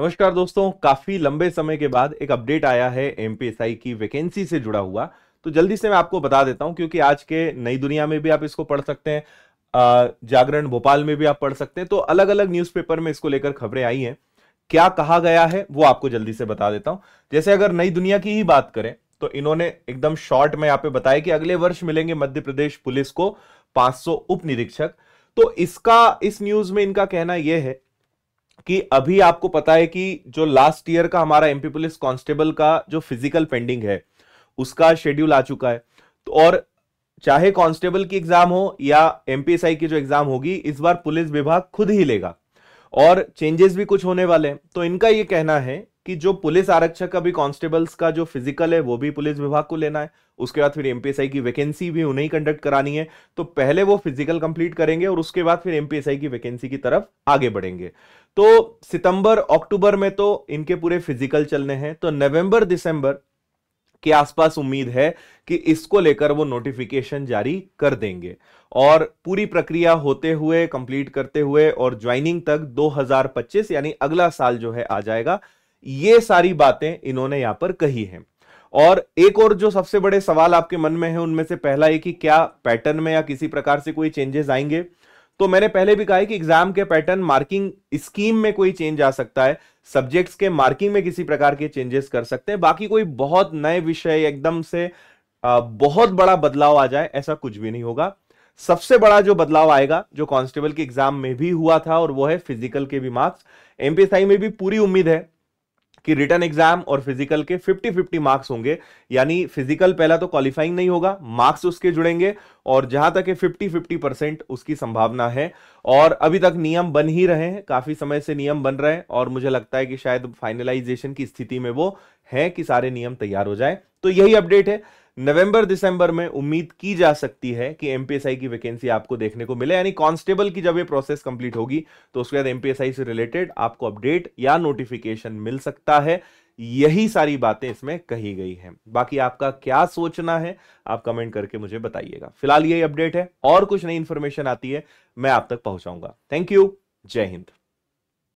नमस्कार दोस्तों काफी लंबे समय के बाद एक अपडेट आया है एमपीएसआई की वैकेंसी से जुड़ा हुआ तो जल्दी से मैं आपको बता देता हूं क्योंकि आज के नई दुनिया में भी आप इसको पढ़ सकते हैं जागरण भोपाल में भी आप पढ़ सकते हैं तो अलग अलग न्यूज़पेपर में इसको लेकर खबरें आई हैं क्या कहा गया है वो आपको जल्दी से बता देता हूं जैसे अगर नई दुनिया की ही बात करें तो इन्होंने एकदम शॉर्ट में यहाँ पे बताया कि अगले वर्ष मिलेंगे मध्य प्रदेश पुलिस को 500 उप निरीक्षक तो इसका इस न्यूज में इनका कहना यह है कि अभी आपको पता है कि जो लास्ट ईयर का हमारा एमपी पुलिस कांस्टेबल का जो फिजिकल पेंडिंग है उसका शेड्यूल आ चुका है तो और चाहे कांस्टेबल की एग्जाम हो या एमपीएसआई की जो एग्जाम होगी इस बार पुलिस विभाग खुद ही लेगा और चेंजेस भी कुछ होने वाले हैं तो इनका ये कहना है कि जो पुलिस आरक्षक अभी कांस्टेबल्स का जो फिजिकल है वो भी पुलिस विभाग को लेना है उसके बाद फिर एमपीएसआई की वैकेंसी भी उन्हें कंडक्ट करानी है तो पहले वो फिजिकल कंप्लीट करेंगे और उसके बाद फिर एमपीएसआई की वैकेंसी की तरफ आगे बढ़ेंगे तो सितंबर अक्टूबर में तो इनके पूरे फिजिकल चलने हैं तो नवंबर दिसंबर के आसपास उम्मीद है कि इसको लेकर वो नोटिफिकेशन जारी कर देंगे और पूरी प्रक्रिया होते हुए कंप्लीट करते हुए और ज्वाइनिंग तक 2025 यानी अगला साल जो है आ जाएगा ये सारी बातें इन्होंने यहां पर कही हैं और एक और जो सबसे बड़े सवाल आपके मन में है उनमें से पहला है कि क्या पैटर्न में या किसी प्रकार से कोई चेंजेस आएंगे तो मैंने पहले भी कहा है कि एग्जाम के पैटर्न मार्किंग स्कीम में कोई चेंज आ सकता है सब्जेक्ट्स के मार्किंग में किसी प्रकार के चेंजेस कर सकते हैं बाकी कोई बहुत नए विषय एकदम से बहुत बड़ा बदलाव आ जाए ऐसा कुछ भी नहीं होगा सबसे बड़ा जो बदलाव आएगा जो कांस्टेबल के एग्जाम में भी हुआ था और वो है फिजिकल के भी मार्क्स एमपीएसआई में भी पूरी उम्मीद है कि रिटर्न एग्जाम और फिजिकल के 50 50 मार्क्स होंगे यानी फिजिकल पहला तो क्वालिफाइंग नहीं होगा मार्क्स उसके जुड़ेंगे और जहां तक फिफ्टी फिफ्टी परसेंट उसकी संभावना है और अभी तक नियम बन ही रहे हैं काफी समय से नियम बन रहे हैं और मुझे लगता है कि शायद फाइनलाइजेशन की स्थिति में वो है कि सारे नियम तैयार हो जाए तो यही अपडेट है नवंबर दिसंबर में उम्मीद की जा सकती है कि एमपीएसआई की वैकेंसी आपको देखने को मिले यानी कांस्टेबल की जब ये प्रोसेस कंप्लीट होगी तो उसके बाद एमपीएसआई से रिलेटेड आपको अपडेट या नोटिफिकेशन मिल सकता है यही सारी बातें इसमें कही गई हैं बाकी आपका क्या सोचना है आप कमेंट करके मुझे बताइएगा फिलहाल यही अपडेट है और कुछ नई इंफॉर्मेशन आती है मैं आप तक पहुंचाऊंगा थैंक यू जय हिंद